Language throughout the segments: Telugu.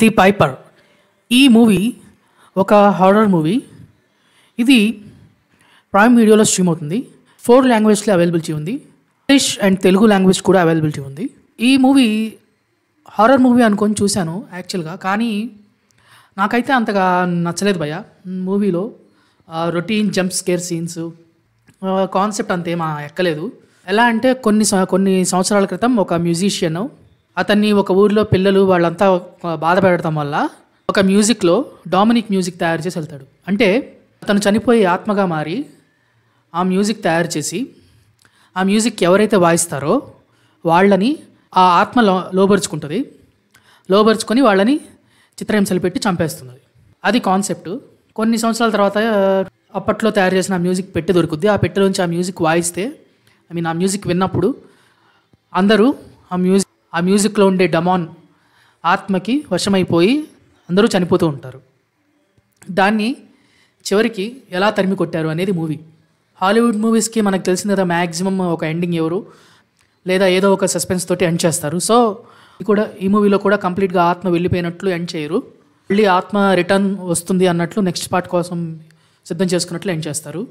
ది పైపర్ ఈ మూవీ ఒక హారర్ మూవీ ఇది ప్రైమ్ వీడియోలో స్ట్రీమ్ అవుతుంది ఫోర్ లాంగ్వేజ్లో అవైలబిలిటీ ఉంది ఇంగ్లీష్ అండ్ తెలుగు లాంగ్వేజ్ కూడా అవైలబిలిటీ ఉంది ఈ మూవీ హారర్ మూవీ అనుకొని చూశాను యాక్చువల్గా కానీ నాకైతే అంతగా నచ్చలేదు భయ మూవీలో routine jump scare scenes concept మా ఎక్కలేదు ఎలా అంటే కొన్ని కొన్ని సంవత్సరాల క్రితం ఒక మ్యూజిషియన్ అతన్ని ఒక ఊరిలో పిల్లలు వాళ్ళంతా బాధ పెడటం వల్ల ఒక మ్యూజిక్లో డామినిక్ మ్యూజిక్ తయారు చేసి వెళ్తాడు అంటే అతను చనిపోయే ఆత్మగా మారి ఆ మ్యూజిక్ తయారు చేసి ఆ మ్యూజిక్ ఎవరైతే వాయిస్తారో వాళ్ళని ఆ ఆత్మ లో లోపరుచుకుంటుంది లోపరుచుకొని వాళ్ళని చిత్రహింసలు పెట్టి చంపేస్తుంది అది కాన్సెప్ట్ కొన్ని సంవత్సరాల తర్వాత అప్పట్లో తయారు చేసిన మ్యూజిక్ పెట్టి దొరుకుద్ది ఆ పెట్టెలోంచి ఆ మ్యూజిక్ వాయిస్తే ఐ మీన్ ఆ మ్యూజిక్ విన్నప్పుడు అందరూ ఆ మ్యూజిక్ ఆ మ్యూజిక్లో ఉండే డమాన్ ఆత్మకి వశమైపోయి అందరూ చనిపోతూ ఉంటారు దాన్ని చివరికి ఎలా తరిమి కొట్టారు అనేది మూవీ హాలీవుడ్ మూవీస్కి మనకు తెలిసిన కదా మ్యాక్సిమం ఒక ఎండింగ్ ఎవరు లేదా ఏదో ఒక సస్పెన్స్ తోటి ఎండ్ చేస్తారు సో కూడా ఈ మూవీలో కూడా కంప్లీట్గా ఆత్మ వెళ్ళిపోయినట్లు ఎండ్ చేయరు మళ్ళీ ఆత్మ రిటర్న్ వస్తుంది అన్నట్లు నెక్స్ట్ పార్ట్ కోసం సిద్ధం చేసుకున్నట్లు ఎండ్ చేస్తారు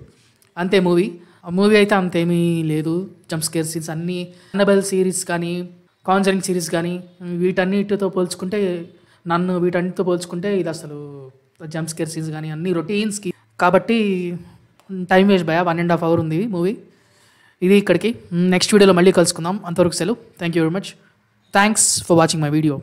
అంతే మూవీ ఆ మూవీ అయితే అంతేమీ లేదు జంప్ స్కేర్ సీన్స్ అన్నీ అన్నబెల్ సిరీస్ కానీ కాన్సరింగ్ సిరీస్ కానీ వీటన్నిటితో పోల్చుకుంటే నన్ను వీటన్నిటితో పోల్చుకుంటే ఇది అసలు జంప్ స్కేర్ సీన్స్ కానీ అన్ని రొటీన్స్కి కాబట్టి టైం వేస్ట్ భయ వన్ అండ్ హాఫ్ అవర్ ఉంది మూవీ ఇది ఇక్కడికి నెక్స్ట్ వీడియోలో మళ్ళీ కలుసుకుందాం అంతవరకు సెలవు thank you very much thanks for watching my video